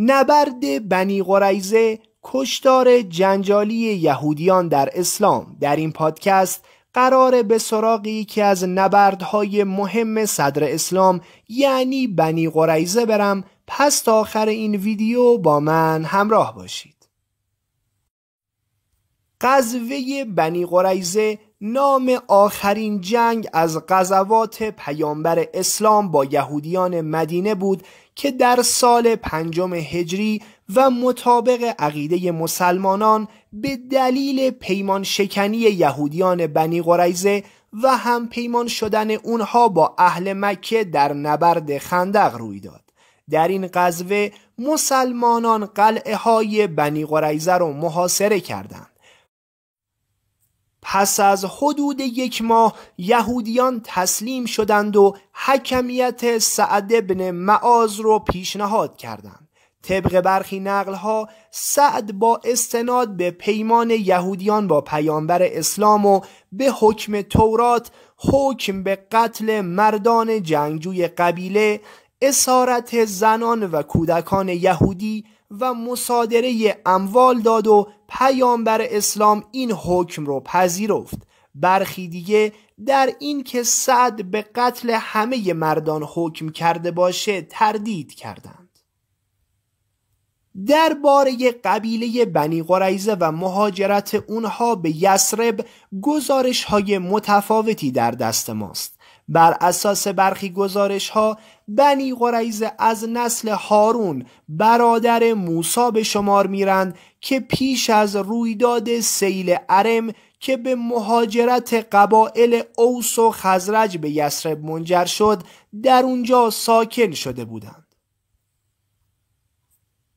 نبرد بنی قریزه کشتار جنجالی یهودیان در اسلام در این پادکست قرار به سراغ یکی از نبردهای مهم صدر اسلام یعنی بنی قریزه برم پس تا آخر این ویدیو با من همراه باشید قذوه بنی قریزه نام آخرین جنگ از غزوات پیامبر اسلام با یهودیان مدینه بود که در سال پنجم هجری و مطابق عقیده مسلمانان به دلیل پیمان شکنی یهودیان بنی قریزه و هم پیمان شدن اونها با اهل مکه در نبرد خندق روی داد در این قذوه مسلمانان قلعه های بنی قریزه رو محاصره کردند پس از حدود یک ماه یهودیان تسلیم شدند و حکمیت سعد بن معاز رو پیشنهاد کردند طبق برخی نقلها سعد با استناد به پیمان یهودیان با پیامبر اسلام و به حکم تورات حکم به قتل مردان جنگجوی قبیله اسارت زنان و کودکان یهودی و مصادره اموال داد و پیامبر اسلام این حکم رو پذیرفت برخی دیگه در این که صد به قتل همه مردان حکم کرده باشه تردید کردند درباره قبیله بنی قریزه و مهاجرت اونها به یسرب گزارش های متفاوتی در دست ماست بر اساس برخی گزارش ها بنی قریزه از نسل هارون برادر موسا به شمار میرند که پیش از رویداد سیل ارم که به مهاجرت قبایل اوس و خزرج به یسرب منجر شد در اونجا ساکن شده بودند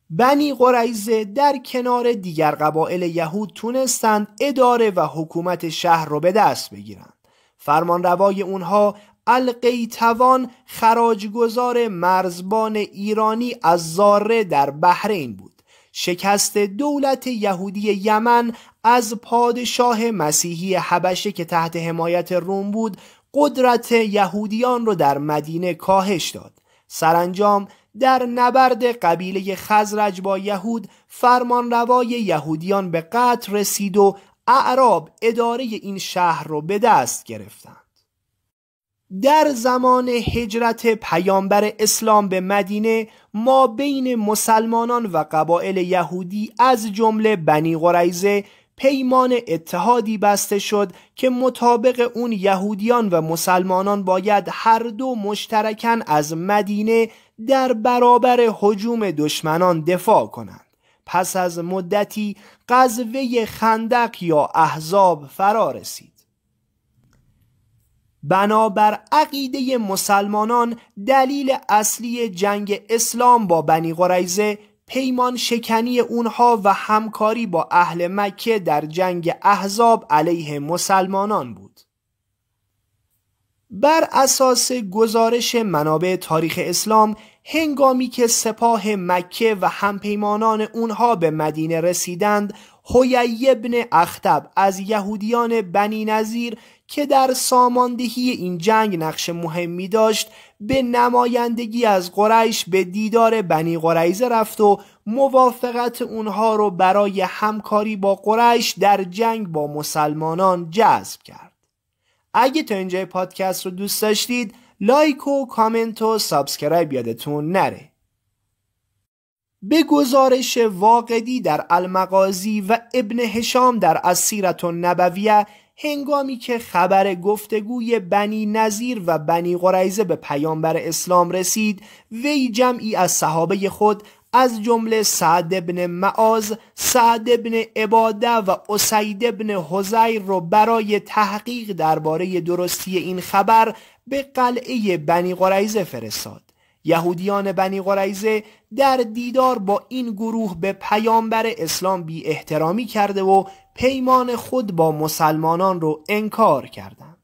بنی قریزه در کنار دیگر قبایل یهود تونستند اداره و حکومت شهر را به دست بگیرند فرمانروای اونها القیتوان خراجگزار مرزبان ایرانی از زاره در بحرین بود شکست دولت یهودی یمن از پادشاه مسیحی حبشه که تحت حمایت روم بود قدرت یهودیان را در مدینه کاهش داد سرانجام در نبرد قبیله خزرج با یهود فرمانروای یهودیان به قتل رسید و اعراب اداره این شهر رو به دست گرفتند در زمان هجرت پیامبر اسلام به مدینه ما بین مسلمانان و قبایل یهودی از جمله بنی قریزه پیمان اتحادی بسته شد که مطابق اون یهودیان و مسلمانان باید هر دو مشترکن از مدینه در برابر حجوم دشمنان دفاع کنند پس از مدتی قذوه خندق یا احزاب فرا رسید بنابر عقیده مسلمانان دلیل اصلی جنگ اسلام با بنی قریزه پیمان شکنی اونها و همکاری با اهل مکه در جنگ احزاب علیه مسلمانان بود بر اساس گزارش منابع تاریخ اسلام هنگامی که سپاه مکه و همپیمانان اونها به مدینه رسیدند حیی ابن اختب از یهودیان بنی نظیر که در ساماندهی این جنگ نقش مهمی داشت به نمایندگی از قریش به دیدار بنی قریزه رفت و موافقت اونها رو برای همکاری با قریش در جنگ با مسلمانان جذب کرد اگه تا اینجای پادکست رو دوست داشتید لایک و کامنت و سابسکرایب یادتون نره به گزارش واقدی در المقازی و ابن هشام در اسیرت النبویه هنگامی که خبر گفتگوی بنی نظیر و بنی قریزه به پیامبر اسلام رسید وی جمعی از صحابه خود از جمله سعد بن معاز سعد بن عباده و اسید بن حزیر رو برای تحقیق درباره درستی این خبر به قلعه بنی قریزه فرستاد یهودیان بنی قریزه در دیدار با این گروه به پیامبر اسلام بی احترامی کرده و پیمان خود با مسلمانان رو انکار کردند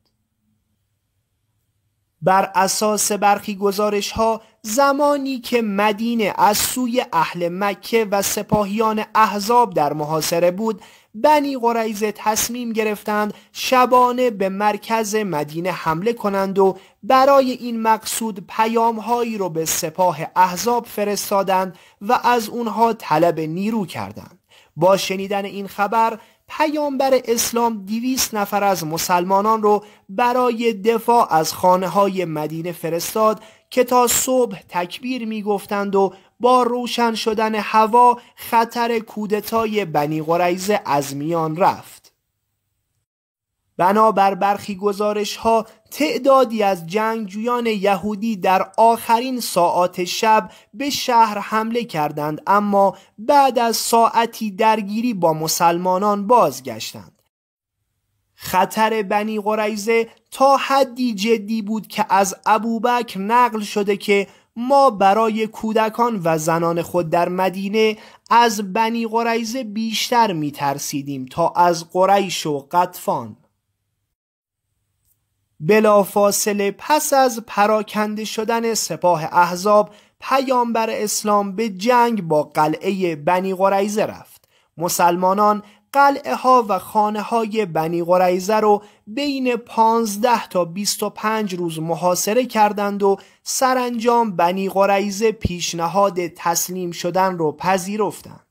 بر اساس برخی گزارش ها زمانی که مدینه از سوی اهل مکه و سپاهیان احزاب در محاصره بود بنی قریزه تصمیم گرفتند شبانه به مرکز مدینه حمله کنند و برای این مقصود پیامهایی را به سپاه احزاب فرستادند و از اونها طلب نیرو کردند با شنیدن این خبر پیامبر اسلام دیویس نفر از مسلمانان رو برای دفاع از خانه های مدینه فرستاد که تا صبح تکبیر گفتند و با روشن شدن هوا خطر کودتای بنی قریزه از میان رفت بنابر برخی گزارش ها تعدادی از جنگجویان یهودی در آخرین ساعات شب به شهر حمله کردند اما بعد از ساعتی درگیری با مسلمانان بازگشتند خطر بنی قریزه تا حدی جدی بود که از ابوبکر نقل شده که ما برای کودکان و زنان خود در مدینه از بنی قریزه بیشتر میترسیدیم تا از قریش و قطفان بلافاصله پس از پراکنده شدن سپاه احزاب پیامبر اسلام به جنگ با قلعه بنی قریزه رفت مسلمانان قلعه ها و خانه های بنی قریزه رو بین 15 تا 25 روز محاصره کردند و سرانجام بنی قریزه پیشنهاد تسلیم شدن رو پذیرفتند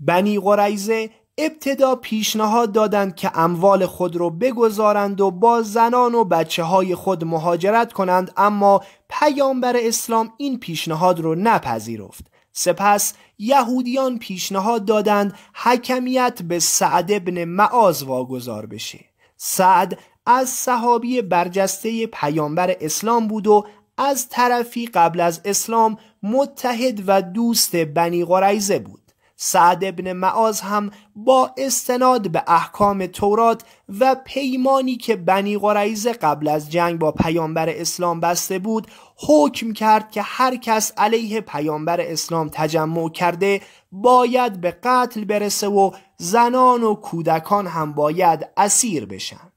بنی قریزه ابتدا پیشنهاد دادند که اموال خود را بگذارند و با زنان و بچه های خود مهاجرت کنند اما پیامبر اسلام این پیشنهاد را نپذیرفت سپس یهودیان پیشنهاد دادند حکمیت به سعد ابن معاز واگذار بشه سعد از صحابی برجسته پیامبر اسلام بود و از طرفی قبل از اسلام متحد و دوست بنی قریزه بود سعد ابن معاز هم با استناد به احکام تورات و پیمانی که بنی قریزه قبل از جنگ با پیامبر اسلام بسته بود حکم کرد که هر کس علیه پیامبر اسلام تجمع کرده باید به قتل برسه و زنان و کودکان هم باید اسیر بشن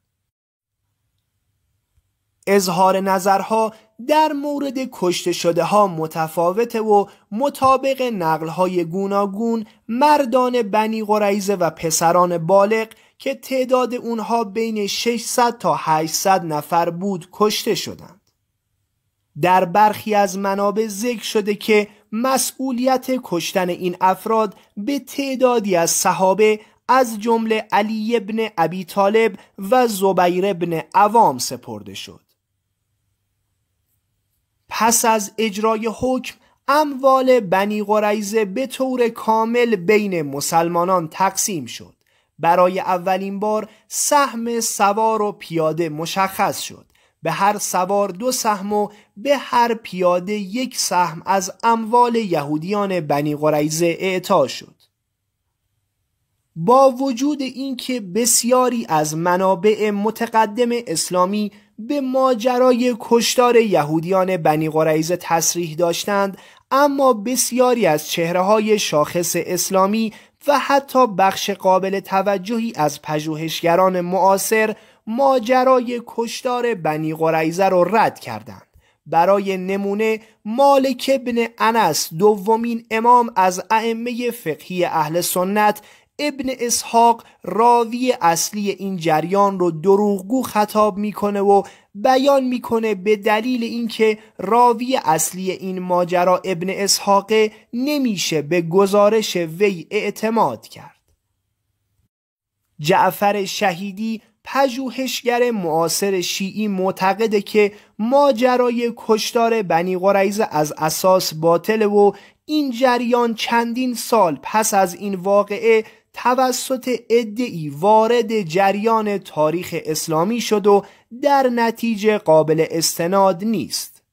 اظهار نظرها در مورد کشته شده ها متفاوته و مطابق نقل های گوناگون مردان بنی قریزه و پسران بالغ که تعداد اونها بین 600 تا 800 نفر بود کشته شدند. در برخی از منابع ذکر شده که مسئولیت کشتن این افراد به تعدادی از صحابه از جمله علی ابن ابی طالب و زبیر ابن عوام سپرده شد. پس از اجرای حکم اموال بنی قریزه به طور کامل بین مسلمانان تقسیم شد برای اولین بار سهم سوار و پیاده مشخص شد به هر سوار دو سهم و به هر پیاده یک سهم از اموال یهودیان بنی قریزه اعطا شد با وجود اینکه بسیاری از منابع متقدم اسلامی به ماجرای کشتار یهودیان بنی قریزه تصریح داشتند اما بسیاری از چهره های شاخص اسلامی و حتی بخش قابل توجهی از پژوهشگران معاصر ماجرای کشتار بنی قریزه را رد کردند برای نمونه مالک ابن انس دومین امام از ائمه فقهی اهل سنت ابن اسحاق راوی اصلی این جریان رو دروغگو خطاب میکنه و بیان میکنه به دلیل اینکه راوی اصلی این ماجرا ابن اسحاق نمیشه به گزارش وی اعتماد کرد جعفر شهیدی پژوهشگر معاصر شیعی معتقده که ماجرای کشتار بنی قریزه از اساس باطله و این جریان چندین سال پس از این واقعه توسط ادعی وارد جریان تاریخ اسلامی شد و در نتیجه قابل استناد نیست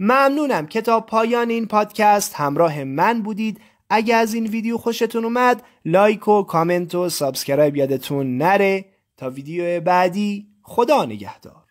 ممنونم که تا پایان این پادکست همراه من بودید اگر از این ویدیو خوشتون اومد لایک و کامنت و سابسکرایب یادتون نره تا ویدیو بعدی خدا نگهدار